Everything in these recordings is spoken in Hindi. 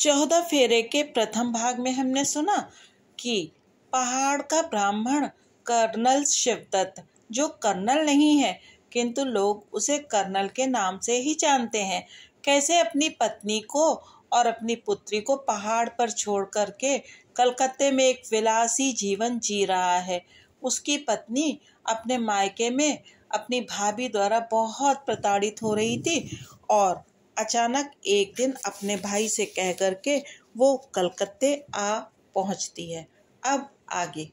चौदह फेरे के प्रथम भाग में हमने सुना कि पहाड़ का ब्राह्मण कर्नल शिवदत्त जो कर्नल नहीं है किंतु लोग उसे कर्नल के नाम से ही जानते हैं कैसे अपनी पत्नी को और अपनी पुत्री को पहाड़ पर छोड़ करके कलकत्ते में एक विलासी जीवन जी रहा है उसकी पत्नी अपने मायके में अपनी भाभी द्वारा बहुत प्रताड़ित हो रही थी और अचानक एक दिन अपने भाई से कह कर के वो कलकत्ते आ पहुंचती है अब आगे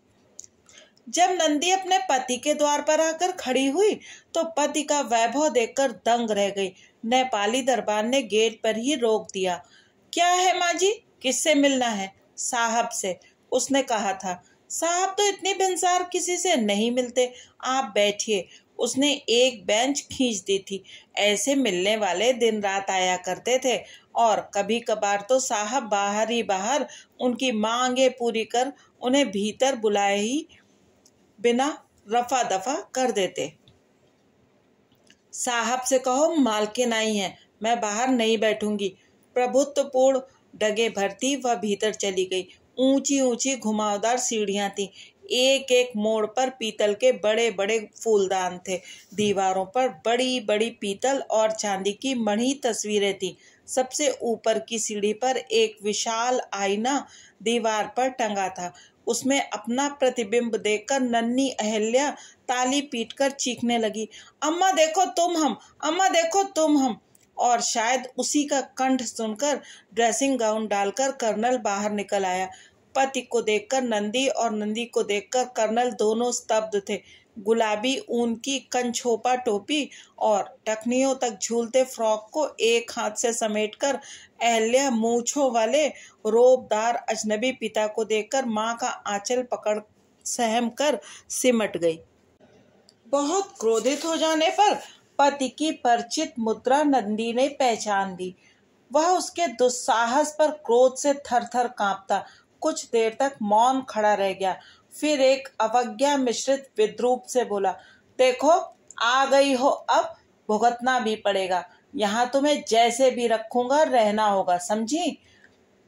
जब नंदी अपने पति के द्वार पर आकर खड़ी हुई तो पति का वैभव देखकर दंग रह गई नेपाली दरबार ने गेट पर ही रोक दिया क्या है माँ जी किससे मिलना है साहब से उसने कहा था साहब तो इतनी भिनसार किसी से नहीं मिलते आप बैठिए उसने एक बेंच खींच दी थी ऐसे मिलने वाले दिन रात आया करते थे और कभी कभार तो साहब बाहर ही बाहर उनकी मांगे पूरी कर उन्हें भीतर बुलाए ही बिना रफा दफा कर देते साहब से कहो मालकिन आई है मैं बाहर नहीं बैठूंगी प्रभुत्वपूर्ण डगे भरती वह भीतर चली गई ऊंची ऊंची घुमावदार सीढ़ियां थी एक एक मोड़ पर पीतल के बड़े बड़े फूलदान थे दीवारों पर बड़ी बड़ी पीतल और चांदी की मणि तस्वीरें थी सबसे ऊपर की सीढ़ी पर एक विशाल आईना दीवार पर टंगा था उसमें अपना प्रतिबिंब देखकर नन्ही अहल्या ताली पीटकर चीखने लगी अम्मा देखो तुम हम अम्मा देखो तुम हम और शायद उसी का कंठ सुनकर ड्रेसिंग गाउन डालकर कर्नल बाहर निकल आया पति को देखकर नंदी और नंदी को देखकर कर्नल दोनों स्तब्ध थे गुलाबी ऊन की कंछोपा टोपी और टखनियों तक झूलते फ्रॉक को एक हाथ से समेटकर अहल्या मूछों वाले रोबदार अजनबी पिता को देखकर माँ का आंचल पकड़ सहम कर सिमट गई बहुत क्रोधित हो जाने पर पति की परिचित मुद्रा नंदी ने पहचान दी वह उसके दुस्साहस पर क्रोध से थर थर कांपता कुछ देर तक मौन खड़ा रह गया फिर एक अवज्ञा मिश्रित विद्रूप से बोला देखो आ गई हो अब भुगतना भी पड़ेगा यहाँ तुम्हें जैसे भी रखूंगा रहना होगा समझी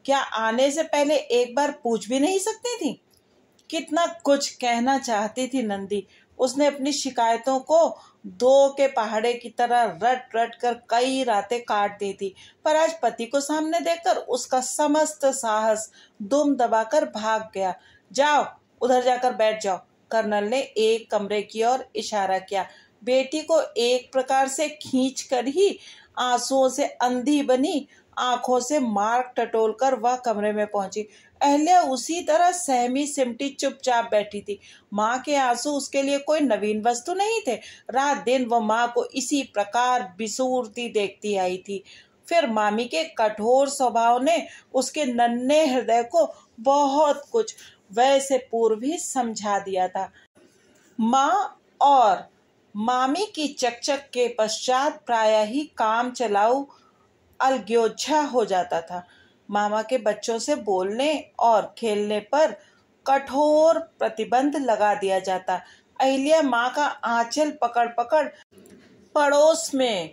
क्या आने से पहले एक बार पूछ भी नहीं सकती थी कितना कुछ कहना चाहती थी नंदी उसने अपनी शिकायतों को दो के पहाड़े की तरह रट रट कर कई रातें काट दी थी पर आज पति को सामने देखकर उसका समस्त साहस दुम दबाकर भाग गया जाओ उधर जाकर बैठ जाओ कर्नल ने एक कमरे की ओर इशारा किया बेटी को एक प्रकार से खींच कर ही आंसुओं से अंधी बनी आंखों से मार्ग टटोल कर वह कमरे में पहुंची अहल्या उसी तरह सहमी सिमटी चुपचाप बैठी थी माँ के आंसू उसके लिए कोई नवीन वस्तु नहीं थे रात दिन वो माँ को इसी प्रकार बिसूरती देखती आई थी फिर मामी के कठोर स्वभाव ने उसके नन्हे हृदय को बहुत कुछ वैसे पूर्व ही समझा दिया था माँ और मामी की चकचक के पश्चात प्राय ही काम चलाऊ अलग्योच्छा हो जाता था मामा के बच्चों से बोलने और खेलने पर कठोर प्रतिबंध लगा दिया जाता अहिल्या माँ का आंचल पकड़ पकड़ पड़ोस में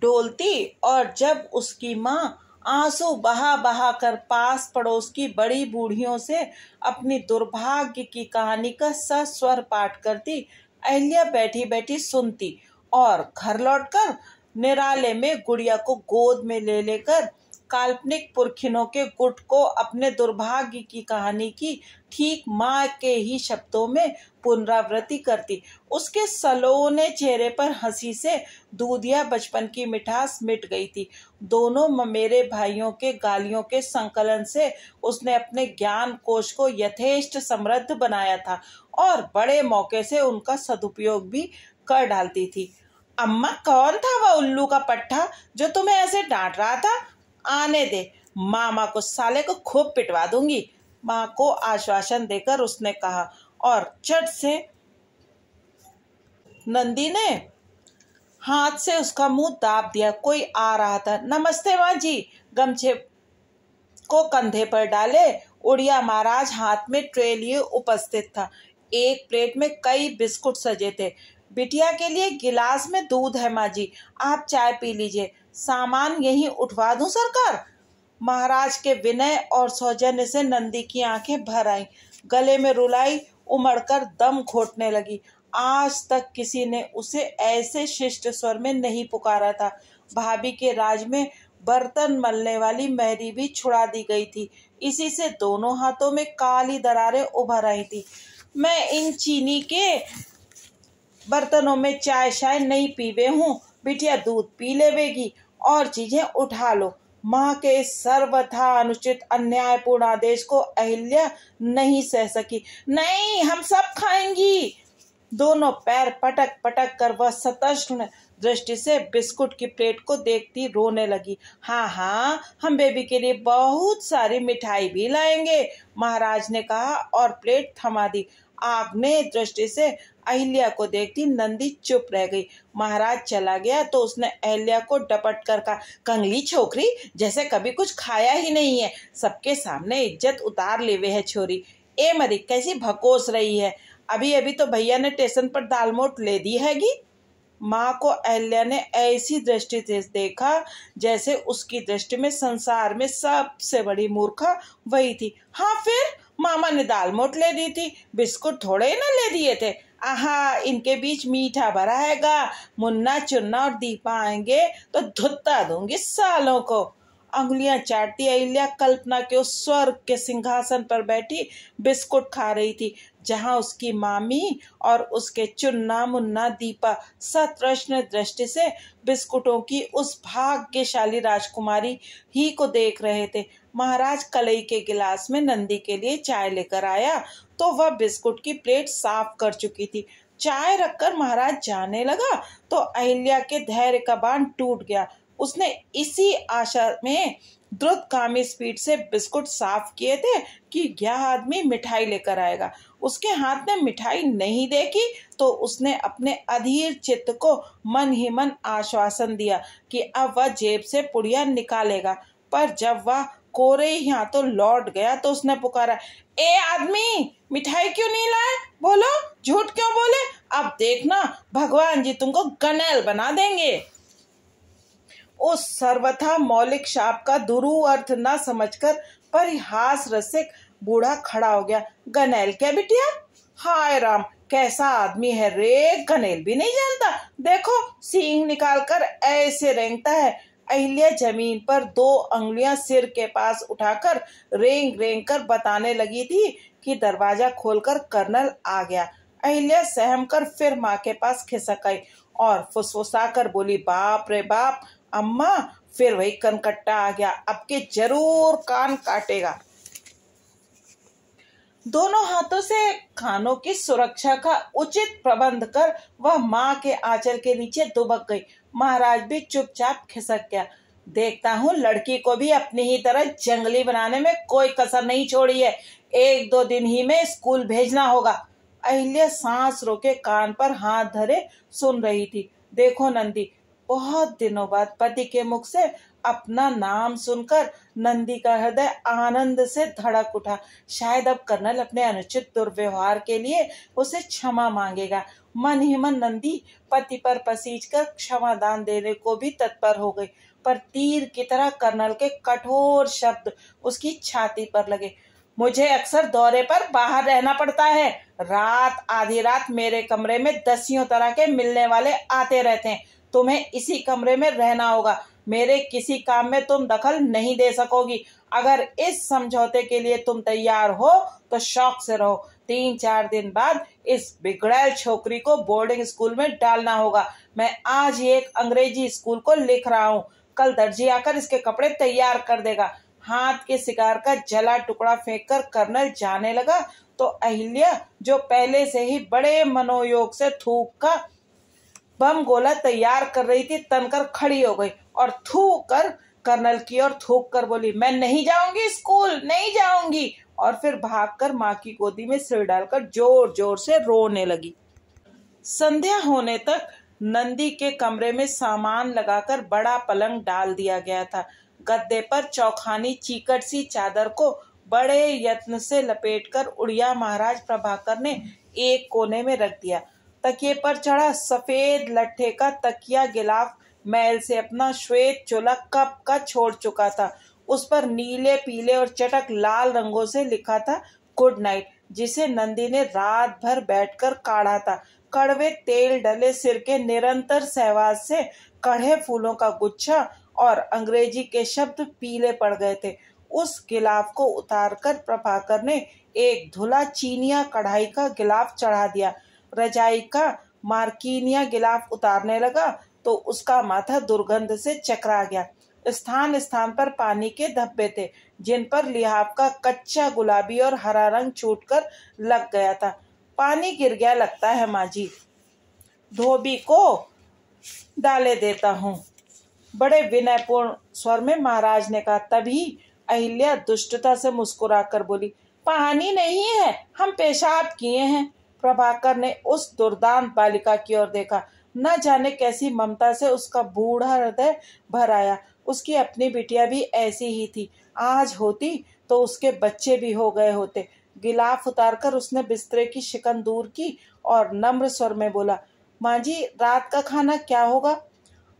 डोलती और जब उसकी माँ आंसू बहा बहा कर पास पड़ोस की बड़ी बूढ़ियों से अपनी दुर्भाग्य की कहानी का सस्वर पाठ करती अहिल्या बैठी बैठी सुनती और घर लौटकर निराले में गुड़िया को गोद में ले लेकर काल्पनिक पुरखिनों के गुट को अपने दुर्भाग्य की कहानी की ठीक माँ के ही शब्दों में पुनरावृत्ति करती उसके सलोने चेहरे पर हंसी से दूधिया बचपन की मिठास मिट गई थी दोनों मेरे भाइयों के गालियों के संकलन से उसने अपने ज्ञान कोश को यथेष्ट समृद्ध बनाया था और बड़े मौके से उनका सदुपयोग भी कर डालती थी अम्मा कौन था वह उल्लू का पट्टा जो तुम्हें ऐसे डांट रहा था आने दे मामा को साले को खूब पिटवा दूंगी माँ को आश्वासन देकर उसने कहा और चट से नंदी ने हाथ से उसका मुंह दाब दिया कोई आ रहा था नमस्ते माँ जी गमछे को कंधे पर डाले उड़िया महाराज हाथ में ट्रे लिए उपस्थित था एक प्लेट में कई बिस्कुट सजे थे बिटिया के लिए गिलास में दूध है माँ जी आप चाय पी लीजिए सामान यही उठवा दूं सरकार महाराज के विनय और सौजन्य से नंदी की आंखें भर आई गले में रुलाई उमड़कर दम घोटने लगी आज तक किसी ने उसे ऐसे शिष्ट स्वर में नहीं पुकारा था भाभी के राज में बर्तन मलने वाली मैरी भी छुड़ा दी गई थी इसी से दोनों हाथों में काली दरारें उभर आई थी मैं इन चीनी के बर्तनों में चाय शाय नहीं पीवे हूँ बिटिया दूध पी लेवेगी और चीजें उठा लो माँ के सर्वथा अनुचित अन्यायपूर्ण आदेश को अहिल्या नहीं सह सकी नहीं हम सब खाएंगी दोनों पैर पटक पटक कर वह सतर्ष्ण दृष्टि से बिस्कुट की प्लेट को देखती रोने लगी हाँ हाँ हम बेबी के लिए बहुत सारी मिठाई भी लाएंगे महाराज ने कहा और प्लेट थमा दी आग्नेय दृष्टि से अहिल्या को देखती नंदी चुप रह गई महाराज चला गया तो उसने अहिल्या को डपट कर कहा कंगली छोकरी जैसे कभी कुछ खाया ही नहीं है सबके सामने इज्जत उतार ले हुए है छोरी ए मरी कैसी भकोस रही है अभी अभी तो भैया ने स्टेशन पर दालमोट ले दी हैगी माँ को अहल्या ने ऐसी दृष्टि से देखा जैसे उसकी दृष्टि में संसार में सबसे बड़ी मूर्खा वही थी हाँ फिर मामा ने दाल मोट ले दी थी बिस्कुट थोड़े ना ले दिए थे आहा इनके बीच मीठा भरा हैगा मुन्ना चुन्ना और दीपा आएंगे तो धुत्ता दूंगी सालों को अंगुलियां चाटती अहिल्या कल्पना के उस स्वर्ग के सिंहासन पर बैठी बिस्कुट खा रही थी जहां उसकी मामी और उसके चुन्ना मुन्ना दीपा सतृष्ण दृष्टि से बिस्कुटों की उस भाग्यशाली राजकुमारी ही को देख रहे थे महाराज कलई के गिलास में नंदी के लिए चाय लेकर आया तो वह बिस्कुट की प्लेट साफ कर चुकी थी चाय रखकर महाराज जाने लगा तो अहिल्या के धैर्य का बांध टूट गया उसने इसी आशा में कामी स्पीड से बिस्कुट साफ किए थे कि यह आदमी मिठाई लेकर आएगा उसके हाथ में मिठाई नहीं देखी तो उसने अपने अधीर चित्त को मन ही मन आश्वासन दिया कि अब वह जेब से पुड़िया निकालेगा पर जब वह कोरे यहाँ तो लौट गया तो उसने पुकारा ए आदमी मिठाई क्यों नहीं लाए बोलो झूठ क्यों बोले अब देखना भगवान जी तुमको गनेल बना देंगे उस सर्वथा मौलिक शाप का दुरु अर्थ न समझकर परिहास रसिक बूढ़ा खड़ा हो गया गनेल क्या बिटिया हाय राम कैसा आदमी है रे गनेल भी नहीं जानता देखो सींग निकालकर ऐसे रेंगता है अहिल्या जमीन पर दो अंगुलियां सिर के पास उठाकर रेंग रेंग कर बताने लगी थी कि दरवाजा खोलकर कर्नल आ गया अहिल्या सहम कर फिर माँ के पास खिसक आई और फुसफुसा कर बोली बाप रे बाप अम्मा फिर वही कनकट्टा आ गया अब के जरूर कान काटेगा दोनों हाथों से खानों की सुरक्षा का उचित प्रबंध कर वह माँ के आंचल के नीचे दुबक गई महाराज भी चुपचाप खिसक गया देखता हूँ लड़की को भी अपनी ही तरह जंगली बनाने में कोई कसर नहीं छोड़ी है एक दो दिन ही में स्कूल भेजना होगा अहिल्या सांस रोके कान पर हाथ धरे सुन रही थी देखो नंदी बहुत दिनों बाद पति के मुख से अपना नाम सुनकर नंदी का हृदय आनंद से धड़क उठा शायद अब कर्नल अपने अनुचित दुर्व्यवहार के लिए उसे क्षमा मांगेगा मन ही मन नंदी पति पर पसीज कर क्षमा दान देने को भी तत्पर हो गई पर तीर की तरह कर्नल के कठोर शब्द उसकी छाती पर लगे मुझे अक्सर दौरे पर बाहर रहना पड़ता है रात आधी रात मेरे कमरे में दसियों तरह के मिलने वाले आते रहते हैं तुम्हें इसी कमरे में रहना होगा मेरे किसी काम में तुम दखल नहीं दे सकोगी अगर इस समझौते के लिए तुम तैयार हो तो शौक से रहो तीन चार दिन बाद इस बिगड़ैल छोकरी को बोर्डिंग स्कूल में डालना होगा मैं आज ही एक अंग्रेजी स्कूल को लिख रहा हूँ कल दर्जी आकर इसके कपड़े तैयार कर देगा हाथ के शिकार का जला टुकड़ा फेंककर कर्नल जाने लगा तो अहिल्या जो पहले से ही बड़े मनोयोग से थूक का बम गोला तैयार कर रही थी तनकर खड़ी हो गई और थू कर कर्नल की ओर थूक कर बोली मैं नहीं जाऊंगी स्कूल नहीं जाऊंगी और फिर भागकर माँ की गोदी में सिर डालकर जोर जोर से रोने लगी संध्या होने तक नंदी के कमरे में सामान लगाकर बड़ा पलंग डाल दिया गया था गद्दे पर चौखानी चीकट सी चादर को बड़े यत्न से लपेटकर उड़िया महाराज प्रभाकर ने एक कोने में रख दिया तकिए पर चढ़ा सफ़ेद लट्ठे का तकिया गिलाफ मैल से अपना श्वेत चुलक कप का छोड़ चुका था उस पर नीले पीले और चटक लाल रंगों से लिखा था गुड नाइट जिसे नंदी ने रात भर बैठकर काढ़ा था कड़वे तेल डले सिर के निरंतर सहवाज से कढ़े फूलों का गुच्छा और अंग्रेजी के शब्द पीले पड़ गए थे उस गिलाफ को उतारकर प्रभाकर ने एक धुला चीनिया कढ़ाई का गिलाफ चढ़ा दिया रजाई का मार्किनिया गिलाफ उतारने लगा तो उसका माथा दुर्गंध से चकरा गया स्थान स्थान पर पानी के धब्बे थे जिन पर लिहाफ का कच्चा गुलाबी और हरा रंग कर लग गया था पानी गिर गया लगता है माँ जी धोबी को डाले देता हूँ बड़े विनयपूर्ण स्वर में महाराज ने कहा तभी अहिल्या दुष्टता से मुस्कुरा कर बोली पानी नहीं है हम पेशाब किए हैं प्रभाकर ने उस दुर्दांत बालिका की ओर देखा न जाने कैसी ममता से उसका बूढ़ा हृदय भर आया उसकी अपनी बिटिया भी ऐसी ही थी आज होती तो उसके बच्चे भी हो गए होते गिलाफ उतारकर उसने बिस्तरे की शिकन दूर की और नम्र स्वर में बोला माँ जी रात का खाना क्या होगा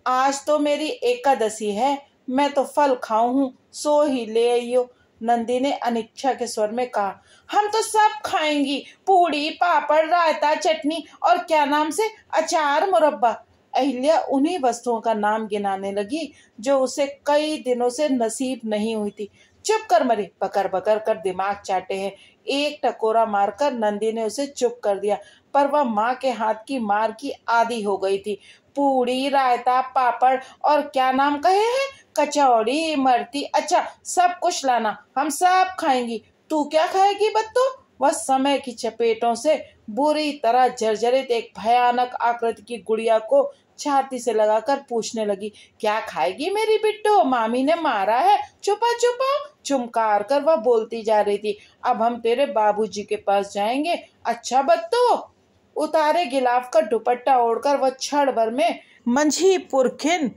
आज तो मेरी एकादशी है मैं तो फल खाऊ हूँ सो ही ले आइयो नंदी ने अनिच्छा के स्वर में कहा हम तो सब खाएंगी पूड़ी पापड़ रायता चटनी और क्या नाम से अचार मुरब्बा अहिल्या उन्हीं वस्तुओं का नाम गिनाने लगी जो उसे कई दिनों से नसीब नहीं हुई थी चुप कर मरी बकर बकर कर दिमाग चाटे हैं एक टकोरा मारकर नंदी ने उसे चुप कर दिया पर वह माँ के हाथ की मार की आदि हो गई थी पूड़ी रायता पापड़ और क्या नाम कहे हैं कचौड़ी मरती अच्छा सब कुछ लाना हम सब खाएंगी तू क्या खाएगी बत्तू वह समय की चपेटों से बुरी तरह जर्जरित एक भयानक आकृति की गुड़िया को छाती से लगाकर पूछने लगी क्या खाएगी मेरी बिट्टू मामी ने मारा है छुपा चुपा चुमकार कर वह बोलती जा रही थी अब हम तेरे बाबूजी के पास जाएंगे अच्छा बत्तू उतारे गिलाफ का दुपट्टा ओढ़कर वह क्षण भर में मंझी पुरखिन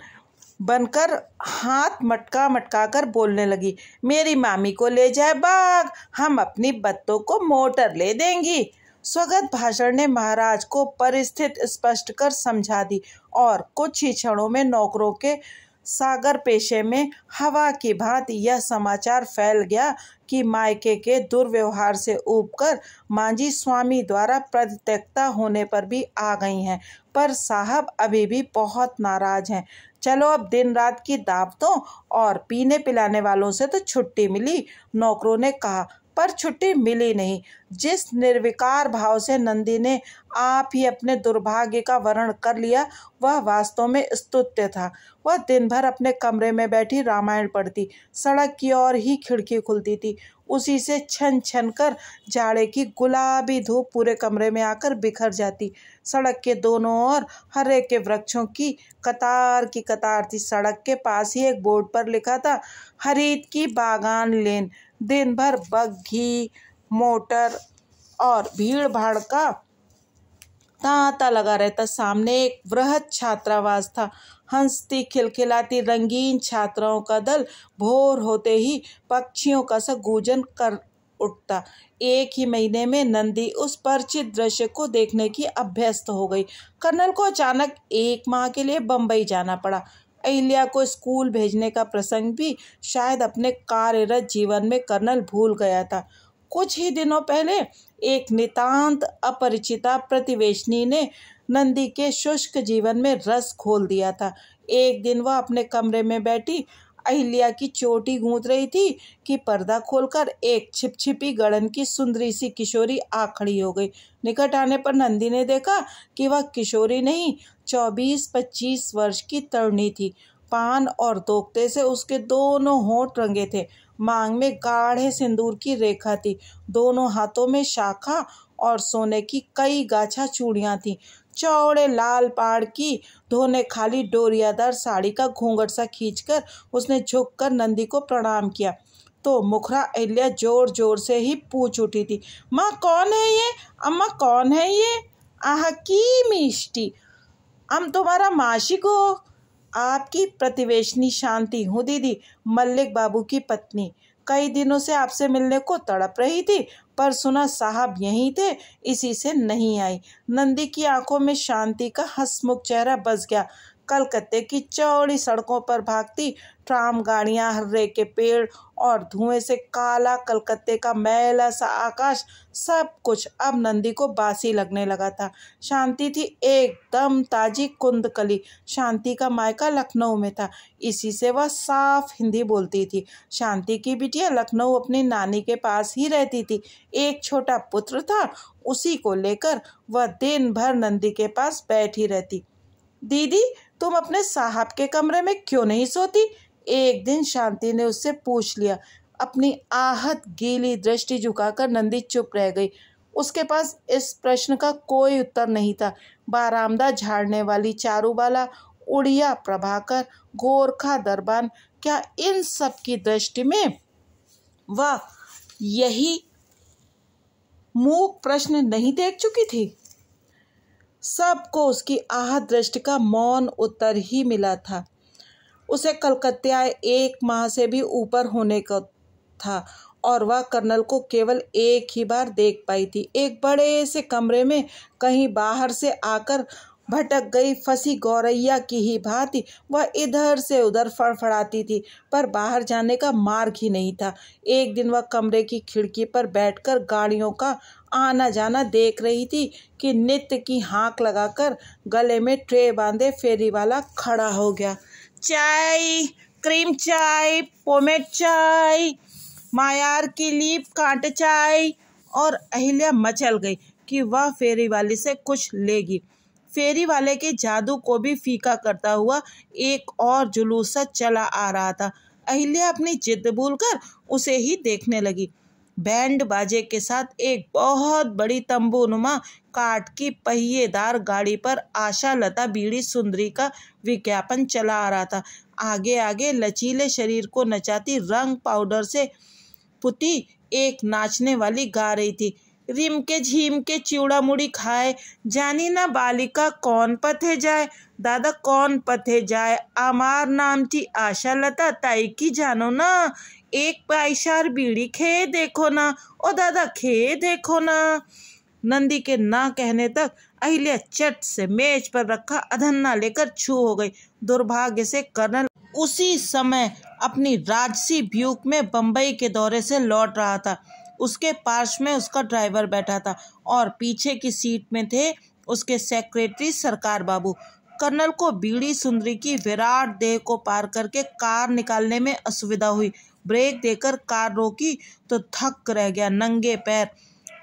बनकर हाथ मटका मटका कर बोलने लगी मेरी मामी को ले जाए बाग हम अपनी बत्तों को मोटर ले देंगी स्वगत भाषण ने महाराज को परिस्थिति स्पष्ट कर समझा दी और कुछ ही क्षणों में नौकरों के सागर पेशे में हवा की भांति यह समाचार फैल गया कि मायके के दुर्व्यवहार से ऊबकर मांझी स्वामी द्वारा प्रत्यक्षता होने पर भी आ गई हैं पर साहब अभी भी बहुत नाराज हैं चलो अब दिन रात की दावतों और पीने पिलाने वालों से तो छुट्टी मिली नौकरों ने कहा पर छुट्टी मिली नहीं जिस निर्विकार भाव से नंदी ने आप ही अपने दुर्भाग्य का वर्ण कर लिया वह वास्तव में स्तुत्य था वह दिन भर अपने कमरे में बैठी रामायण पढ़ती सड़क की ओर ही खिड़की खुलती थी उसी से छन छन कर जाड़े की गुलाबी धूप पूरे कमरे में आकर बिखर जाती सड़क के दोनों ओर हरे के वृक्षों की कतार की कतार थी सड़क के पास ही एक बोर्ड पर लिखा था हरीत की बागान लेन दिन भर बग्घी मोटर और भीड़ भाड़ का तांता लगा रहता सामने एक वृहद छात्रावास था हंसती खिलखिलाती रंगीन छात्राओं का दल भोर होते ही पक्षियों का सा गूंजन कर उठता एक ही महीने में नंदी उस परिचित दृश्य को देखने की अभ्यस्त हो गई कर्नल को अचानक एक माह के लिए बंबई जाना पड़ा अहिल्या को स्कूल भेजने का प्रसंग भी शायद अपने कार्यरत जीवन में कर्नल भूल गया था कुछ ही दिनों पहले एक नितांत अपरिचिता प्रतिवेशनी ने नंदी के शुष्क जीवन में रस खोल दिया था एक दिन वह अपने कमरे में बैठी अहिल्या की चोटी गूंथ रही थी कि पर्दा खोलकर एक छिपछिपी गड़न की सुंदरी सी किशोरी आ खड़ी हो गई निकट आने पर नंदी ने देखा कि वह किशोरी नहीं चौबीस पच्चीस वर्ष की तरुणी थी पान और दोखते से उसके दोनों होंठ रंगे थे मांग में गाढ़े सिंदूर की रेखा थी दोनों हाथों में शाखा और सोने की कई गाछा चूड़ियाँ थीं चौड़े लाल पाड़ की धोने खाली डोरियादार साड़ी का घूंघट सा खींचकर उसने झुककर नंदी को प्रणाम किया तो मुखरा अहल्या जोर जोर से ही पूछ उठी थी माँ कौन है ये अम्मा कौन है ये आह की मिष्टी हम तुम्हारा माशिक हो आपकी प्रतिवेशनी शांति हूँ दीदी मल्लिक बाबू की पत्नी कई दिनों से आपसे मिलने को तड़प रही थी पर सुना साहब यहीं थे इसी से नहीं आई नंदी की आंखों में शांति का हंसमुख चेहरा बस गया कलकत्ते की चौड़ी सड़कों पर भागती ट्राम गाड़ियां हर्रे के पेड़ और धुएं से काला कलकत्ते का मैला सा आकाश सब कुछ अब नंदी को बासी लगने लगा था शांति थी एकदम ताजी कुंद कली शांति का मायका लखनऊ में था इसी से वह साफ हिंदी बोलती थी शांति की बिटिया लखनऊ अपनी नानी के पास ही रहती थी एक छोटा पुत्र था उसी को लेकर वह दिन भर नंदी के पास बैठी रहती दीदी तुम अपने साहब के कमरे में क्यों नहीं सोती एक दिन शांति ने उससे पूछ लिया अपनी आहत गीली दृष्टि झुकाकर नंदी चुप रह गई उसके पास इस प्रश्न का कोई उत्तर नहीं था बारामदा झाड़ने वाली चारूबाला उड़िया प्रभाकर गोरखा दरबान क्या इन सब की दृष्टि में वह यही मूक प्रश्न नहीं देख चुकी थी सबको उसकी आहत दृष्टि का मौन उत्तर ही मिला था उसे कलकत्ते आए एक माह से भी ऊपर होने का था और वह कर्नल को केवल एक ही बार देख पाई थी एक बड़े से कमरे में कहीं बाहर से आकर भटक गई फंसी गौरैया की ही भांति वह इधर से उधर फड़फड़ाती थी पर बाहर जाने का मार्ग ही नहीं था एक दिन वह कमरे की खिड़की पर बैठकर गाड़ियों का आना जाना देख रही थी कि नित्य की हाँक लगाकर गले में ट्रे बांधे फेरी वाला खड़ा हो गया चाय क्रीम चाय पोमेट चाय मायार की लीप कांट चाय और अहिल्या मचल गई कि वह फेरी वाले से कुछ लेगी फेरी वाले के जादू को भी फीका करता हुआ एक और जुलूस चला आ रहा था अहिल्या अपनी जिद भूलकर उसे ही देखने लगी बैंड बाजे के साथ एक बहुत बड़ी तंबू नुमा काट की पहिएदार गाड़ी पर आशा लता बीड़ी सुंदरी का विज्ञापन चला आ रहा था आगे आगे लचीले शरीर को नचाती रंग पाउडर से पुती एक नाचने वाली गा रही थी रिम के झीम के चिड़ा मुड़ी खाए जानी ना बालिका कौन पथे जाए दादा कौन पथे जाए आमार नाम थी आशा लता ताई की जानो ना एक पाईशार बीड़ी खे देखो ना ओ दादा खे देखो ना नंदी के ना कहने तक अहिल्या चट से मेज पर रखा अधन्ना लेकर छू हो गई दुर्भाग्य से कर्नल उसी समय अपनी राजसी ब्यूक में बंबई के दौरे से लौट रहा था उसके पार्श में उसका ड्राइवर बैठा था और पीछे की सीट में थे उसके सेक्रेटरी सरकार बाबू कर्नल को बीड़ी सुंदरी की विराट देह को पार करके कार निकालने में असुविधा हुई ब्रेक देकर कार रोकी तो थक रह गया नंगे पैर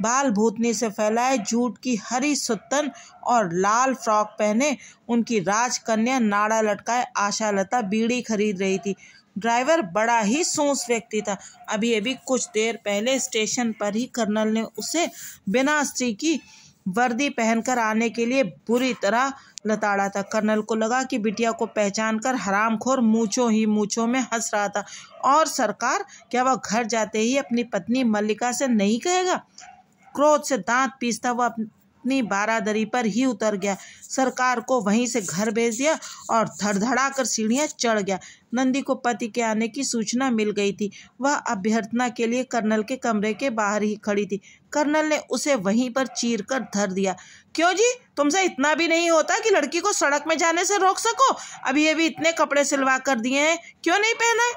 बाल भूतनी से फैलाए जूट की हरी सुतन और लाल फ्रॉक पहने उनकी राजकन्या नाड़ा लटकाए आशा लता बीड़ी खरीद रही थी ड्राइवर बड़ा ही सोच व्यक्ति था अभी अभी कुछ देर पहले स्टेशन पर ही कर्नल ने उसे बिना स्त्री की वर्दी पहनकर आने के लिए बुरी तरह लताड़ा था कर्नल को लगा कि बिटिया को पहचान कर हरामखोर मूछों ही मूछों में हंस रहा था और सरकार क्या वह घर जाते ही अपनी पत्नी मल्लिका से नहीं कहेगा क्रोध से दांत पीसता वह अपनी बारादरी पर ही उतर गया सरकार को वहीं से घर भेज दिया और धड़धड़ा कर सीढ़ियाँ चढ़ गया नंदी को पति के आने की सूचना मिल गई थी वह अभ्यर्थना के लिए कर्नल के कमरे के बाहर ही खड़ी थी कर्नल ने उसे वहीं पर चीर कर धर दिया क्यों जी तुमसे इतना भी नहीं होता कि लड़की को सड़क में जाने से रोक सको अभी अभी इतने कपड़े सिलवा कर दिए हैं क्यों नहीं पहना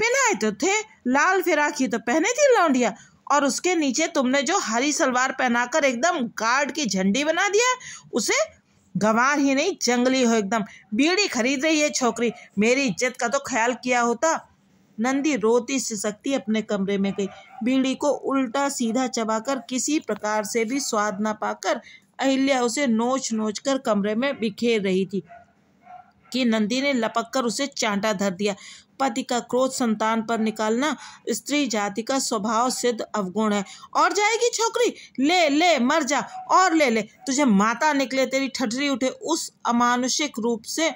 पहनाए तो थे लाल फिराक ही तो पहने थी लौंडिया और उसके नीचे तुमने जो हरी सलवार पहनाकर एकदम गार्ड की झंडी बना दिया उसे गवार ही नहीं जंगली हो एकदम बीड़ी खरीद रही है छोकरी मेरी इज्जत का तो ख्याल किया होता नंदी रोती सिसकती अपने कमरे में गई बीड़ी को उल्टा सीधा चबाकर किसी प्रकार से भी स्वाद ना पाकर अहिल्या उसे नोच नोच कर कमरे में बिखेर रही थी कि नंदी ने लपक कर उसे चांटा धर दिया पति का क्रोध संतान पर निकालना स्त्री जाति का स्वभाव सिद्ध अवगुण है और जाएगी छोकरी ले ले मर जा और ले ले तुझे माता निकले तेरी ठटरी उठे उस अमानुषिक रूप से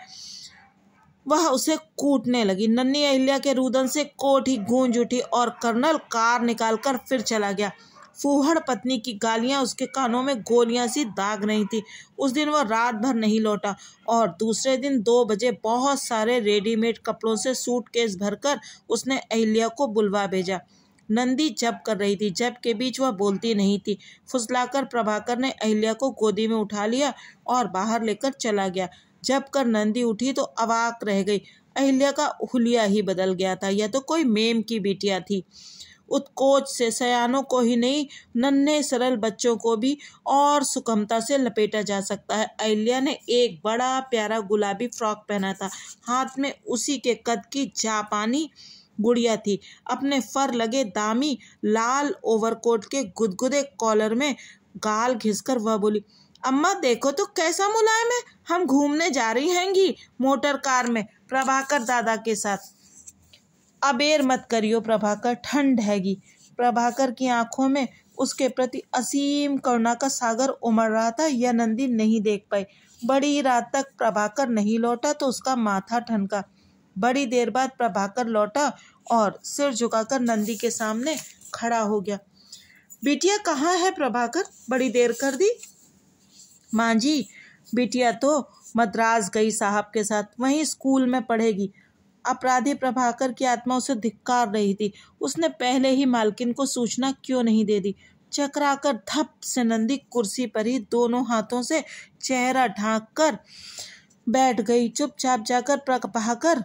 वह उसे कूटने लगी नन्नी अहिल्या के रुदन से कोठी गूंज उठी और कर्नल कार निकालकर फिर चला गया फूहड़ पत्नी की गालियां उसके कानों में गोलियां सी दाग रही थी उस दिन वह रात भर नहीं लौटा और दूसरे दिन दो बजे बहुत सारे रेडीमेड कपड़ों से सूटकेस भरकर उसने अहिल्या को बुलवा भेजा नंदी जब कर रही थी जब के बीच वह बोलती नहीं थी फुसलाकर प्रभाकर ने अहिल्या को गोदी में उठा लिया और बाहर लेकर चला गया जब कर नंदी उठी तो अवाक रह गई अहिल्या का हुलिया ही बदल गया था यह तो कोई मेम की बिटिया थी उत्कोच से सयानों को ही नहीं नन्हे सरल बच्चों को भी और सुगमता से लपेटा जा सकता है अहिल्या ने एक बड़ा प्यारा गुलाबी फ्रॉक पहना था हाथ में उसी के कद की जापानी गुड़िया थी अपने फर लगे दामी लाल ओवरकोट के गुदगुदे कॉलर में गाल घिसकर वह बोली अम्मा देखो तो कैसा मुलायम है हम घूमने जा रही हैंगी मोटर कार में प्रभाकर दादा के साथ अबेर मत करियो प्रभाकर ठंड हैगी प्रभाकर की आंखों में उसके प्रति असीम करुणा का सागर उमड़ रहा था यह नंदी नहीं देख पाई बड़ी रात तक प्रभाकर नहीं लौटा तो उसका माथा ठनका बड़ी देर बाद प्रभाकर लौटा और सिर झुकाकर नंदी के सामने खड़ा हो गया बिटिया कहाँ है प्रभाकर बड़ी देर कर दी मांझी जी बिटिया तो मद्रास गई साहब के साथ वहीं स्कूल में पढ़ेगी अपराधी प्रभाकर की आत्मा उसे धिक्कार रही थी उसने पहले ही मालकिन को सूचना क्यों नहीं दे दी चकराकर धप से नंदी कुर्सी पर ही दोनों हाथों से चेहरा ढांक कर बैठ गई चुपचाप जाकर प्रभाकर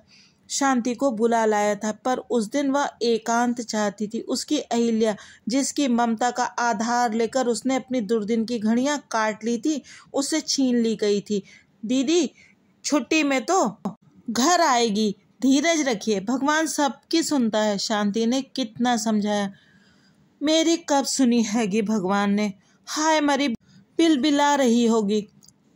शांति को बुला लाया था पर उस दिन वह एकांत चाहती थी उसकी अहिल्या जिसकी ममता का आधार लेकर उसने अपनी दुर्दिन की घड़ियां काट ली थी उससे छीन ली गई थी दीदी छुट्टी में तो घर आएगी धीरज रखिए भगवान सबकी सुनता है शांति ने कितना समझाया मेरी कब सुनी हैगी भगवान ने हाय मरी बिल बिला रही होगी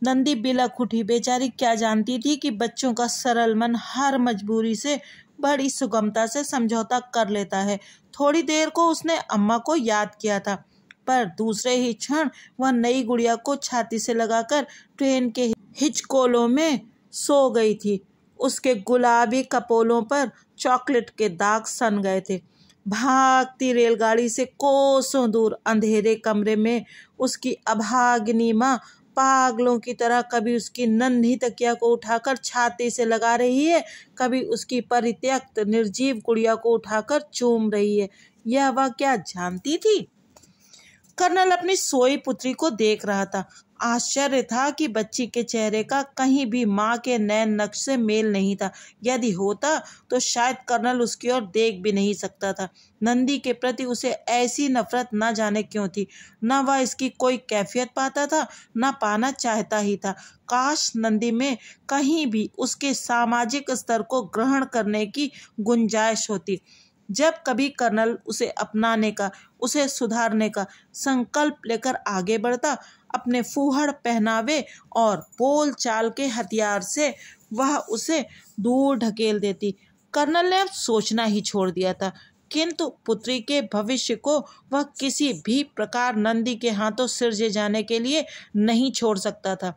नंदी बिला उठी बेचारी क्या जानती थी कि बच्चों का सरल मन हर मजबूरी से बड़ी सुगमता से समझौता कर लेता है थोड़ी देर को उसने अम्मा को याद किया था पर दूसरे ही क्षण वह नई गुड़िया को छाती से लगाकर ट्रेन के हिचकोलों में सो गई थी उसके गुलाबी कपोलों पर चॉकलेट के दाग सन गए थे भागती रेलगाड़ी से कोसों दूर अंधेरे कमरे में उसकी अभागिनी माँ पागलों की तरह कभी उसकी नन्ही तकिया को उठाकर छाती से लगा रही है कभी उसकी परित्यक्त निर्जीव गुड़िया को उठाकर चूम रही है यह वह क्या जानती थी कर्नल अपनी सोई पुत्री को देख रहा था आश्चर्य था कि बच्ची के चेहरे का कहीं भी माँ के नैन नक्श से मेल नहीं था यदि होता तो शायद कर्नल उसकी ओर देख भी नहीं सकता था नंदी के प्रति उसे ऐसी नफरत न जाने क्यों थी न वह इसकी कोई कैफियत पाता था न पाना चाहता ही था काश नंदी में कहीं भी उसके सामाजिक स्तर को ग्रहण करने की गुंजाइश होती जब कभी कर्नल उसे अपनाने का उसे सुधारने का संकल्प लेकर आगे बढ़ता अपने फूहड़ पहनावे और बोल चाल के हथियार से वह उसे दूर ढकेल देती कर्नल ने अब सोचना ही छोड़ दिया था किंतु पुत्री के भविष्य को वह किसी भी प्रकार नंदी के हाथों सिरजे जाने के लिए नहीं छोड़ सकता था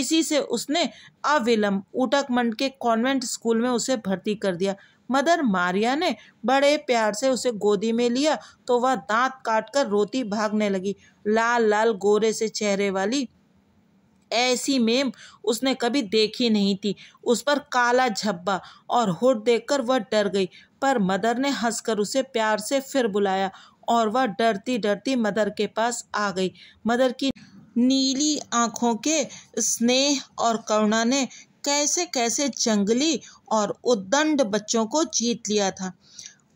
इसी से उसने अविलंब ऊटकमंड के कॉन्वेंट स्कूल में उसे भर्ती कर दिया मदर मारिया ने बड़े प्यार से उसे गोदी में लिया तो वह दांत काटकर रोती भागने लगी लाल लाल गोरे से चेहरे वाली ऐसी मेम उसने कभी देखी नहीं थी उस पर काला झब्बा और हुड देखकर वह डर गई पर मदर ने हंसकर उसे प्यार से फिर बुलाया और वह डरती डरती मदर के पास आ गई मदर की नीली आंखों के स्नेह और करुणा ने कैसे कैसे जंगली और उद्दंड बच्चों को जीत लिया था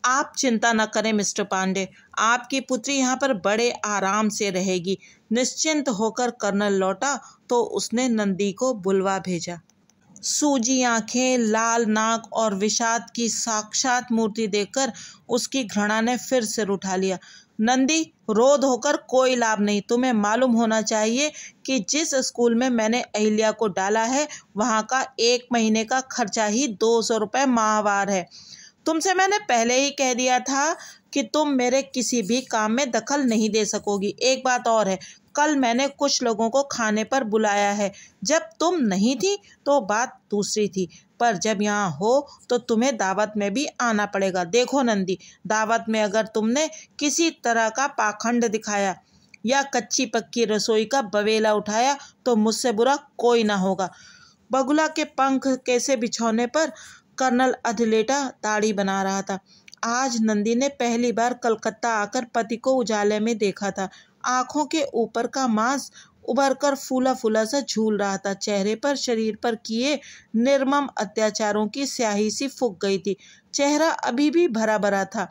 आप चिंता न करें मिस्टर पांडे आपकी पुत्री यहाँ पर बड़े आराम से रहेगी निश्चिंत होकर कर्नल लौटा तो उसने नंदी को बुलवा भेजा सूजी आंखें लाल नाक और विषाद की साक्षात मूर्ति देखकर उसकी घृणा ने फिर सिर उठा लिया नंदी रोध होकर कोई लाभ नहीं तुम्हें मालूम होना चाहिए कि जिस स्कूल में मैंने अहिल्या को डाला है वहाँ का एक महीने का खर्चा ही दो सौ रुपये माहवार है तुमसे मैंने पहले ही कह दिया था कि तुम मेरे किसी भी काम में दखल नहीं दे सकोगी एक बात और है कल मैंने कुछ लोगों को खाने पर बुलाया है जब तुम नहीं थी तो बात दूसरी थी पर जब यहाँ हो तो तुम्हें दावत में भी आना पड़ेगा देखो नंदी दावत में अगर तुमने किसी तरह का पाखंड दिखाया या कच्ची पक्की रसोई का बवेला उठाया तो मुझसे बुरा कोई ना होगा बगुला के पंख कैसे बिछौने पर कर्नल अधलेटा दाढ़ी बना रहा था आज नंदी ने पहली बार कलकत्ता आकर पति को उजाले में देखा था आँखों के ऊपर का मांस उभर कर फूला फूला सा झूल रहा था चेहरे पर शरीर पर किए निर्मम अत्याचारों की स्याही सी फूक गई थी चेहरा अभी भी भरा भरा था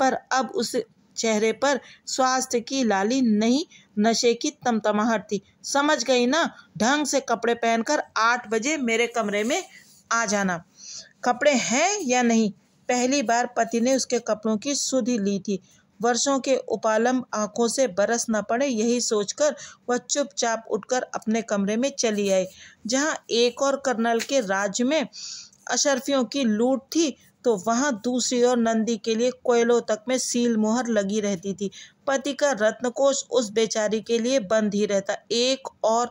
पर अब उस चेहरे पर स्वास्थ्य की लाली नहीं नशे की तमतमाहट थी समझ गई ना ढंग से कपड़े पहनकर आठ बजे मेरे कमरे में आ जाना कपड़े हैं या नहीं पहली बार पति ने उसके कपड़ों की सुधी ली थी वर्षों के उपालम आंखों से बरस न पड़े यही सोचकर वह चुपचाप उठकर अपने कमरे में चली आई जहां एक और कर्नल के राज्य में अशरफियों की लूट थी तो वहाँ दूसरी ओर नंदी के लिए कोयलों तक में सील मोहर लगी रहती थी पति का रत्नकोष उस बेचारी के लिए बंद ही रहता एक और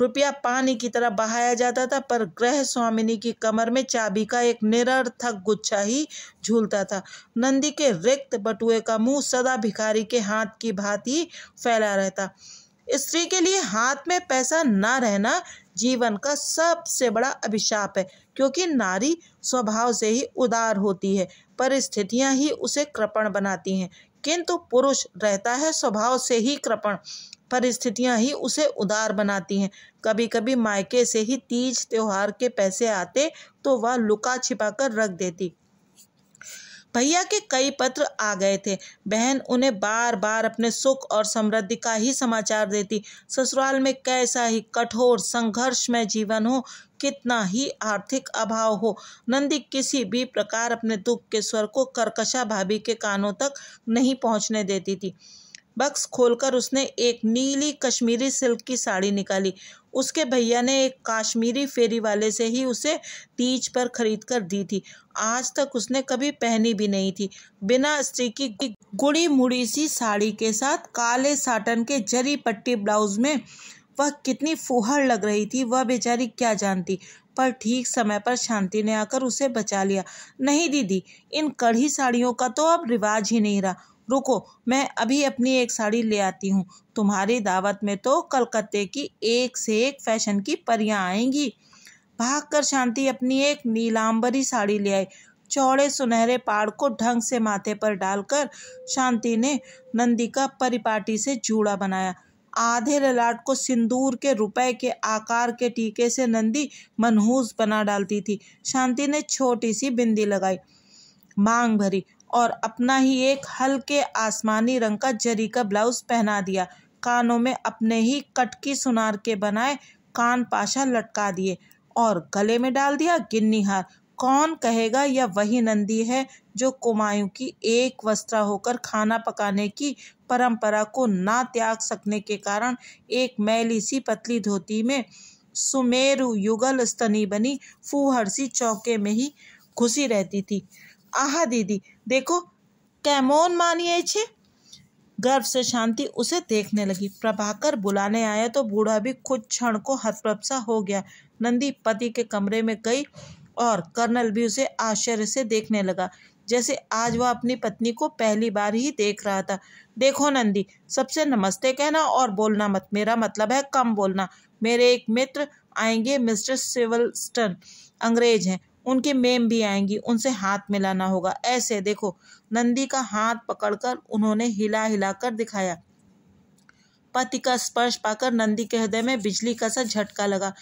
रुपया पानी की तरह बहाया जाता था पर ग्रह स्वामिनी की कमर में चाबी का एक निरर्थक गुच्छा ही झूलता था नंदी के रिक्त बटुए का मुंह सदा भिखारी के हाथ की भांति फैला रहता स्त्री के लिए हाथ में पैसा ना रहना जीवन का सबसे बड़ा अभिशाप है क्योंकि नारी स्वभाव से ही उदार होती है परिस्थितियां ही उसे कृपण बनाती हैं किंतु पुरुष रहता है स्वभाव से ही कृपण परिस्थितियां ही उसे उदार बनाती हैं कभी कभी मायके से ही तीज त्योहार के पैसे आते तो वह लुका छिपा कर रख देती भैया के कई पत्र आ गए थे बहन उन्हें बार बार अपने सुख और समृद्धि का ही समाचार देती ससुराल में कैसा ही कठोर संघर्ष में जीवन हो कितना ही आर्थिक अभाव हो नंदी किसी भी प्रकार अपने दुख के स्वर को करकशा भाभी के कानों तक नहीं पहुंचने देती थी बक्स खोलकर उसने एक नीली कश्मीरी सिल्क की साड़ी निकाली उसके भैया ने एक कश्मीरी फेरी वाले से ही उसे तीज पर खरीद कर दी थी आज तक उसने कभी पहनी भी नहीं थी बिना स्त्री की गुड़ी मुड़ी सी साड़ी के साथ काले साटन के जरी पट्टी ब्लाउज में वह कितनी फुहर लग रही थी वह बेचारी क्या जानती पर ठीक समय पर शांति ने आकर उसे बचा लिया नहीं दीदी इन कढ़ी साड़ियों का तो अब रिवाज ही नहीं रहा रुको मैं अभी अपनी एक साड़ी ले आती हूँ तुम्हारी दावत में तो कलकत्ते की एक से एक फैशन की परियाँ आएंगी भागकर शांति अपनी एक नीलांबरी साड़ी ले आई चौड़े सुनहरे पाड़ को ढंग से माथे पर डालकर शांति ने नंदी का परिपाटी से जूड़ा बनाया आधे ललाट को सिंदूर के रुपए के आकार के टीके से नंदी मनहूस बना डालती थी शांति ने छोटी सी बिंदी लगाई मांग भरी और अपना ही एक हल्के आसमानी रंग का जरी का ब्लाउज पहना दिया कानों में अपने ही कटकी सुनार के बनाए कान पाशा लटका दिए और गले में डाल दिया गिन्नी हार कौन कहेगा यह वही नंदी है जो कुमायूं की एक वस्त्रा होकर खाना पकाने की परंपरा को ना त्याग सकने के कारण एक मैली सी पतली धोती में सुमेरु युगल स्तनी बनी फूहर सी चौके में ही घुसी रहती थी आहा दीदी देखो कैमोन मानिए छे गर्व से शांति उसे देखने लगी प्रभाकर बुलाने आया तो बूढ़ा भी कुछ क्षण को हतप्रभ हो गया नंदी पति के कमरे में गई और कर्नल भी उसे आश्चर्य से देखने लगा जैसे आज वह अपनी पत्नी को पहली बार ही देख रहा था देखो नंदी सबसे नमस्ते कहना और बोलना मत मेरा मतलब है कम बोलना मेरे एक मित्र आएंगे मिस्टर सिवलस्टन अंग्रेज हैं उनके मेम भी आएंगी उनसे हाथ मिलाना होगा ऐसे देखो नंदी का हाथ पकड़कर उन्होंने हिला हिलाकर दिखाया पति का स्पर्श पाकर नंदी के हृदय में बिजली का सा झटका लगा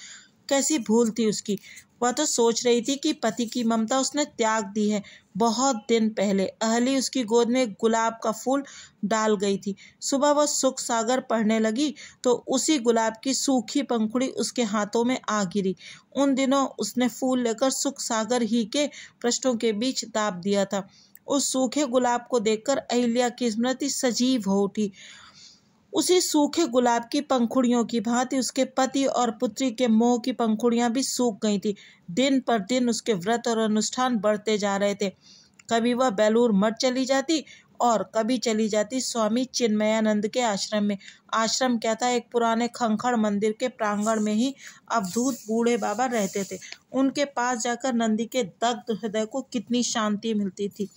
कैसी भूल थी उसकी वह तो सोच रही थी कि पति की ममता उसने त्याग दी है बहुत दिन पहले अहली उसकी गोद में गुलाब का फूल डाल गई थी सुबह वह सुख सागर पढ़ने लगी तो उसी गुलाब की सूखी पंखुड़ी उसके हाथों में आ गिरी उन दिनों उसने फूल लेकर सुख सागर ही के प्रश्नों के बीच दाब दिया था उस सूखे गुलाब को देखकर अहिल्या की स्मृति सजीव हो उठी उसी सूखे गुलाब की पंखुड़ियों की भांति उसके पति और पुत्री के मोह की पंखुड़ियां भी सूख गई थी दिन पर दिन उसके व्रत और अनुष्ठान बढ़ते जा रहे थे कभी वह बेलूर मठ चली जाती और कभी चली जाती स्वामी चिन्मयानंद के आश्रम में आश्रम क्या था एक पुराने खंखड़ मंदिर के प्रांगण में ही अवधूत बूढ़े बाबा रहते थे उनके पास जाकर नंदी के दग्ध हृदय को कितनी शांति मिलती थी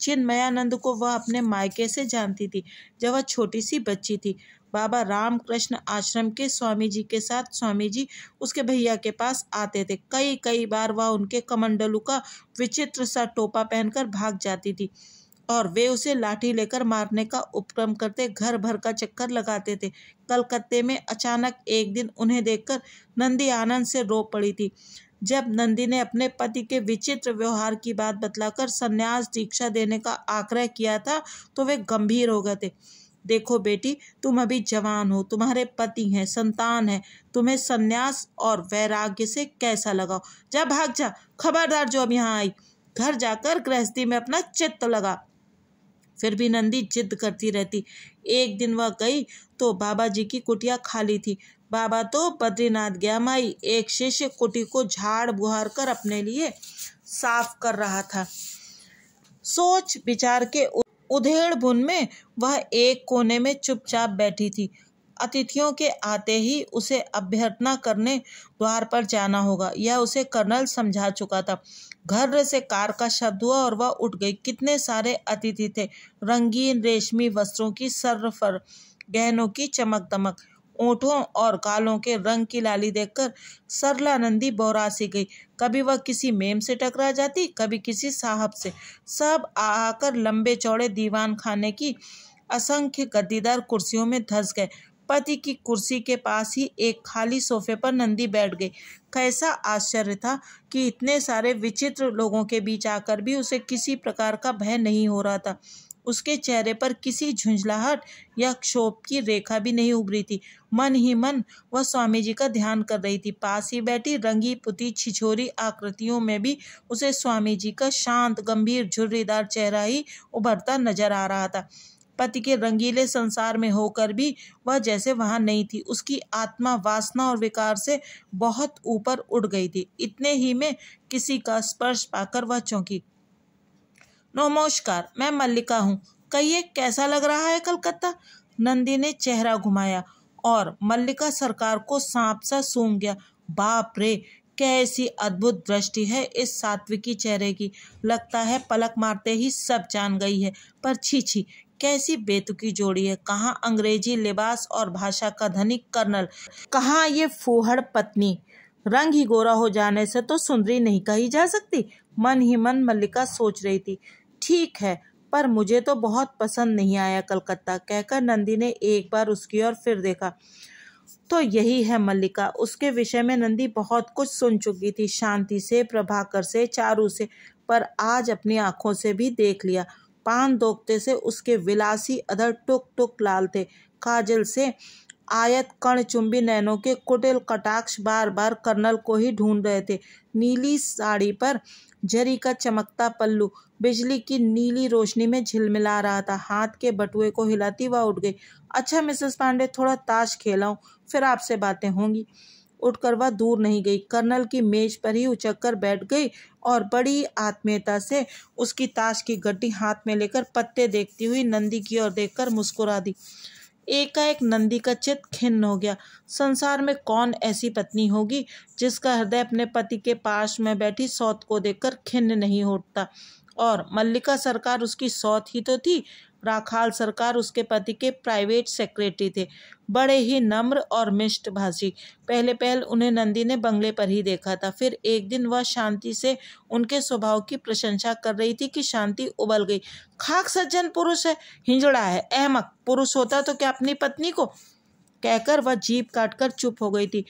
चिन्मयानंद को वह अपने मायके से जानती थी जब वह छोटी सी बच्ची थी बाबा रामकृष्ण आश्रम के स्वामी जी के साथ स्वामी जी उसके भैया के पास आते थे कई कई बार वह उनके कमंडलू का विचित्र सा टोपा पहनकर भाग जाती थी और वे उसे लाठी लेकर मारने का उपक्रम करते घर भर का चक्कर लगाते थे कलकत्ते में अचानक एक दिन उन्हें देखकर नंदी आनंद से रो पड़ी थी जब नंदी ने अपने पति के विचित्र व्यवहार की बात बतलाकर सन्यास दीक्षा देने का आग्रह किया था तो वे गंभीर हो गए थे देखो बेटी तुम अभी जवान हो तुम्हारे पति हैं संतान है तुम्हें सन्यास और वैराग्य से कैसा लगाओ जा भाग जा खबरदार जो अब यहाँ आई घर जाकर गृहस्थी में अपना चित्त लगा फिर भी नंदी जिद करती रहती एक दिन वह गई तो बाबा जी की कुटिया खाली थी बाबा तो बद्रीनाथ गया माई एक शिष्य कुटी को झाड़ बुहार कर अपने लिए साफ कर रहा था सोच विचार के उधेड़ बुन में वह एक कोने में चुपचाप बैठी थी अतिथियों के आते ही उसे अभ्यर्थना करने द्वार पर जाना होगा यह उसे कर्नल समझा चुका था घर से कार का शब्द हुआ और वह उठ गई कितने सारे अतिथि थे रंगीन रेशमी वस्त्रों की सर्रफर गहनों की चमक दमक ओंठों और कालों के रंग की लाली देखकर सरला नंदी बौरासी गई कभी वह किसी मेम से टकरा जाती कभी किसी साहब से सब आकर लंबे चौड़े दीवान खाने की असंख्य गद्दीदार कुर्सियों में धस गए पति की कुर्सी के पास ही एक खाली सोफे पर नंदी बैठ गई कैसा आश्चर्य था कि इतने सारे विचित्र लोगों के बीच आकर भी उसे किसी प्रकार का भय नहीं हो रहा था उसके चेहरे पर किसी झुंझलाहट या क्षोभ की रेखा भी नहीं उभरी थी मन ही मन वह स्वामी जी का ध्यान कर रही थी पास ही बैठी रंगी पुती छिछोरी आकृतियों में भी उसे स्वामी जी का शांत गंभीर झुर्रीदार चेहरा ही उभरता नजर आ रहा था पति के रंगीले संसार में होकर भी वह जैसे वहाँ नहीं थी उसकी आत्मा वासना और विकार से बहुत ऊपर उड़ गई थी इतने ही में किसी का स्पर्श पाकर वह चौंकी नमस्कार मैं मल्लिका हूँ कहिए कैसा लग रहा है कलकत्ता नंदी ने चेहरा घुमाया और मल्लिका सरकार को सांप सा सूंघ गया बाप रे कैसी अद्भुत दृष्टि है इस सात्विकी चेहरे की लगता है पलक मारते ही सब जान गई है पर छी छी कैसी बेतुकी जोड़ी है कहाँ अंग्रेजी लिबास और भाषा का धनी कर्नल कहाँ ये फूहड़ पत्नी रंग ही गोरा हो जाने से तो सुंदरी नहीं कही जा सकती मन ही मन मल्लिका सोच रही थी ठीक है पर मुझे तो बहुत पसंद नहीं आया कलकत्ता कहकर नंदी ने एक बार उसकी ओर फिर देखा तो यही है मल्लिका उसके विषय में नंदी बहुत कुछ सुन चुकी थी शांति से प्रभाकर से चारू से पर आज अपनी आंखों से भी देख लिया पान दोखते से उसके विलासी अधर टुक टुक लाल थे काजल से आयत कण चुंबी नैनों के कुटिल कटाक्ष बार बार कर्नल को ही ढूंढ रहे थे नीली साड़ी पर झरी का चमकता पल्लू बिजली की नीली रोशनी में झिलमिला रहा था हाथ के बटुए को हिलाती वह उठ गई अच्छा मिसेस पांडे थोड़ा ताश खेलाऊं फिर आपसे बातें होंगी उठकर वह दूर नहीं गई कर्नल की मेज पर ही उचक कर बैठ गई और बड़ी आत्मीयता से उसकी ताश की गड्डी हाथ में लेकर पत्ते देखती हुई नंदी की ओर देखकर मुस्कुरा दी एकाएक नंदी का चित खिन्न हो गया संसार में कौन ऐसी पत्नी होगी जिसका हृदय अपने पति के पास में बैठी सौत को देखकर खिन्न नहीं होता और मल्लिका सरकार उसकी सौत ही तो थी राखाल सरकार उसके पति के प्राइवेट सेक्रेटरी थे बड़े ही नम्र और मिष्ट भाषी पहले पहल उन्हें नंदी ने बंगले पर ही देखा था फिर एक दिन वह शांति से उनके स्वभाव की प्रशंसा कर रही थी कि शांति उबल गई खाक सज्जन पुरुष है हिंजड़ा है अहमक पुरुष होता तो क्या अपनी पत्नी को कहकर वह जीप काटकर चुप हो गई थी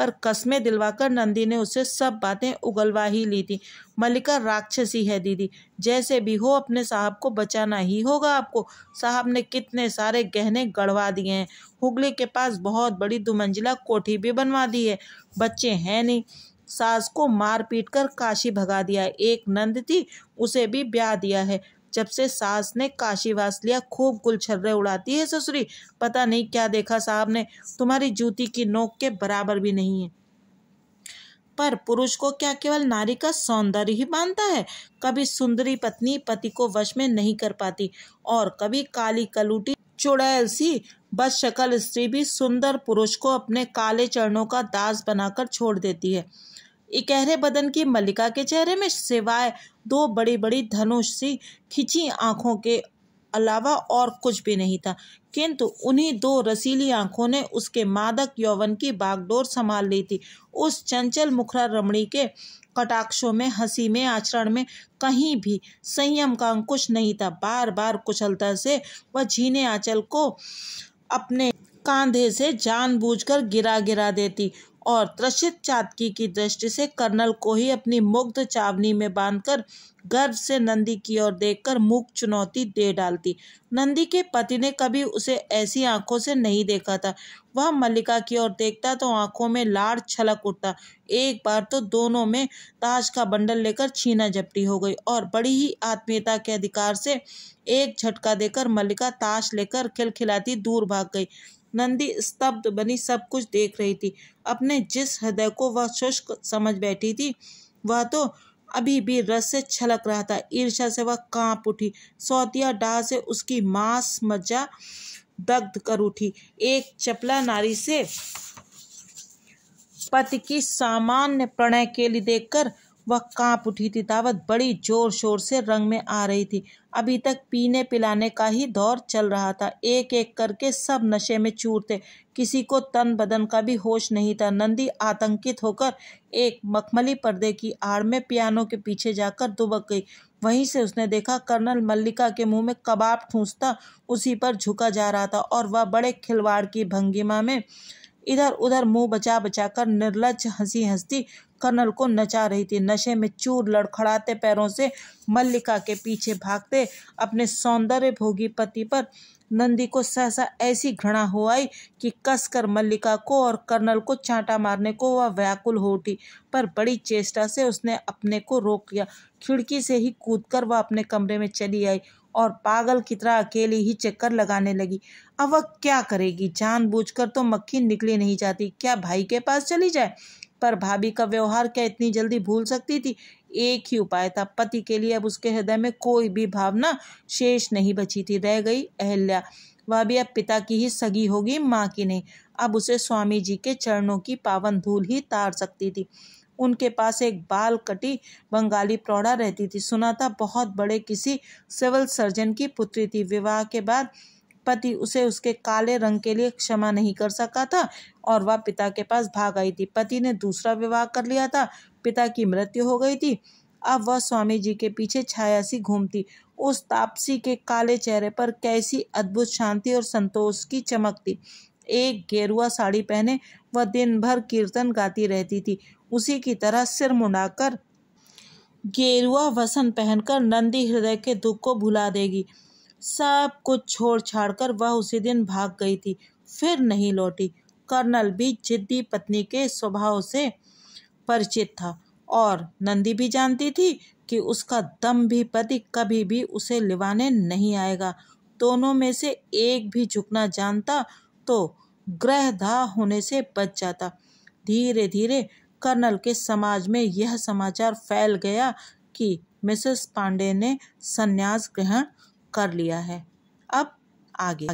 पर कस्में दिलवाकर नंदी ने उसे सब बातें उगलवा ही ली थी मल्लिका राक्षसी है दीदी जैसे भी हो अपने साहब को बचाना ही होगा आपको साहब ने कितने सारे गहने गड़वा दिए हैं हुगली के पास बहुत बड़ी दुमंजिला कोठी भी बनवा दी है बच्चे हैं नहीं सास को मार पीट कर काशी भगा दिया एक नंद थी उसे भी ब्याह दिया है जब से सास ने काशीवास लिया खूब गुलछर्रे उड़ाती है ससुरी पता नहीं क्या देखा साहब ने तुम्हारी जूती की नोक के बराबर भी नहीं है पर पुरुष को क्या केवल नारी का सौंदर्य ही बांधता है कभी सुंदरी पत्नी पति को वश में नहीं कर पाती और कभी काली कलूटी चुड़ैल सी बस शक्ल स्त्री भी सुंदर पुरुष को अपने काले चरणों का दास बनाकर छोड़ देती है इकहरे बदन की मल्लिका के चेहरे में सिवाय दो बड़ी बड़ी धनुष सी खिंची आंखों के अलावा और कुछ भी नहीं था किंतु उन्हीं दो रसीली आंखों ने उसके मादक यौवन की बागडोर संभाल ली थी उस चंचल मुखरा रमणी के कटाक्षों में हंसी में आचरण में कहीं भी संयम का अंकुश नहीं था बार बार कुशलता से वह झीने आंचल को अपने कांधे से जानबूझकर गिरा गिरा देती और त्रषित चातकी की दृष्टि से कर्नल को ही अपनी मुग्ध चावनी में बांधकर गर्व से नंदी की ओर देखकर मुख चुनौती दे डालती नंदी के पति ने कभी उसे ऐसी आंखों से नहीं देखा था वह मल्लिका की ओर देखता तो आंखों में लाड़ छलक उठता एक बार तो दोनों में ताश का बंडल लेकर छीना झपटी हो गई और बड़ी ही आत्मीयता के अधिकार से एक झटका देकर मल्लिका ताश लेकर खिलखिलाती दूर भाग गई नंदी स्तब्ध बनी सब कुछ देख रही थी अपने जिस हृदय को वह शुष्क समझ बैठी थी वह तो अभी भी रस से छलक रहा था ईर्षा से वह कांप उठी सौतिया डा से उसकी मांस मज्जा दग्ध कर उठी एक चपला नारी से पति की सामान्य प्रणय के लिए देखकर वह कांप उठी थी दावत बड़ी जोर शोर से रंग में आ रही थी अभी तक पीने पिलाने का ही दौर चल रहा था एक एक करके सब नशे में चूर थे किसी को तन बदन का भी होश नहीं था नंदी आतंकित होकर एक मखमली पर्दे की आड़ में पियानो के पीछे जाकर दुबक गई वहीं से उसने देखा कर्नल मल्लिका के मुंह में कबाब ठूंसता उसी पर झुका जा रहा था और वह बड़े खिलवाड़ की भंगिमा में इधर उधर मुंह बचा बचा कर निर्लज हंसी हंसती कर्नल को नचा रही थी नशे में चूर लड़खड़ाते पैरों से मल्लिका के पीछे भागते अपने सौंदर्य भोगी पति पर नंदी को सहसा ऐसी घृणा हो आई कि कसकर मल्लिका को और कर्नल को चांटा मारने को वह व्याकुल हो उठी पर बड़ी चेष्टा से उसने अपने को रोक लिया खिड़की से ही कूदकर वह अपने कमरे में चली आई और पागल की तरह अकेली ही चक्कर लगाने लगी अब वह क्या करेगी जानबूझकर तो मक्खी निकली नहीं जाती क्या भाई के पास चली जाए पर भाभी का व्यवहार क्या इतनी जल्दी भूल सकती थी एक ही उपाय था पति के लिए अब उसके हृदय में कोई भी भावना शेष नहीं बची थी रह गई अहल्या वह भी अब पिता की ही सगी होगी माँ की नहीं अब उसे स्वामी जी के चरणों की पावन धूल ही तार सकती थी उनके पास एक बाल कटी बंगाली प्रौढ़ा रहती थी सुना था बहुत बड़े किसी सिविल सर्जन की पुत्री थी विवाह के बाद पति उसे उसके काले रंग के लिए क्षमा नहीं कर सका था और वह पिता के पास भाग आई थी पति ने दूसरा विवाह कर लिया था पिता की मृत्यु हो गई थी अब वह स्वामी जी के पीछे छाया सी घूमती उस तापसी के काले चेहरे पर कैसी अद्भुत शांति और संतोष की चमक थी एक गेरुआ साड़ी पहने वह दिन भर कीर्तन गाती रहती थी उसी की तरह सिर मुंडाकर गेरुआ वसन पहनकर नंदी हृदय के दुख को भुला देगी सब कुछ छोड़ छाड़ कर वह उसी दिन भाग गई थी फिर नहीं लौटी कर्नल भी जिद्दी पत्नी के स्वभाव से परिचित था और नंदी भी जानती थी कि उसका दम भी पति कभी भी उसे लिवाने नहीं आएगा दोनों में से एक भी झुकना जानता तो ग्रहधा होने से बच जाता धीरे धीरे कर्नल के समाज में यह समाचार फैल गया कि मिसेस पांडे ने संन्यास ग्रहण कर लिया है अब आगे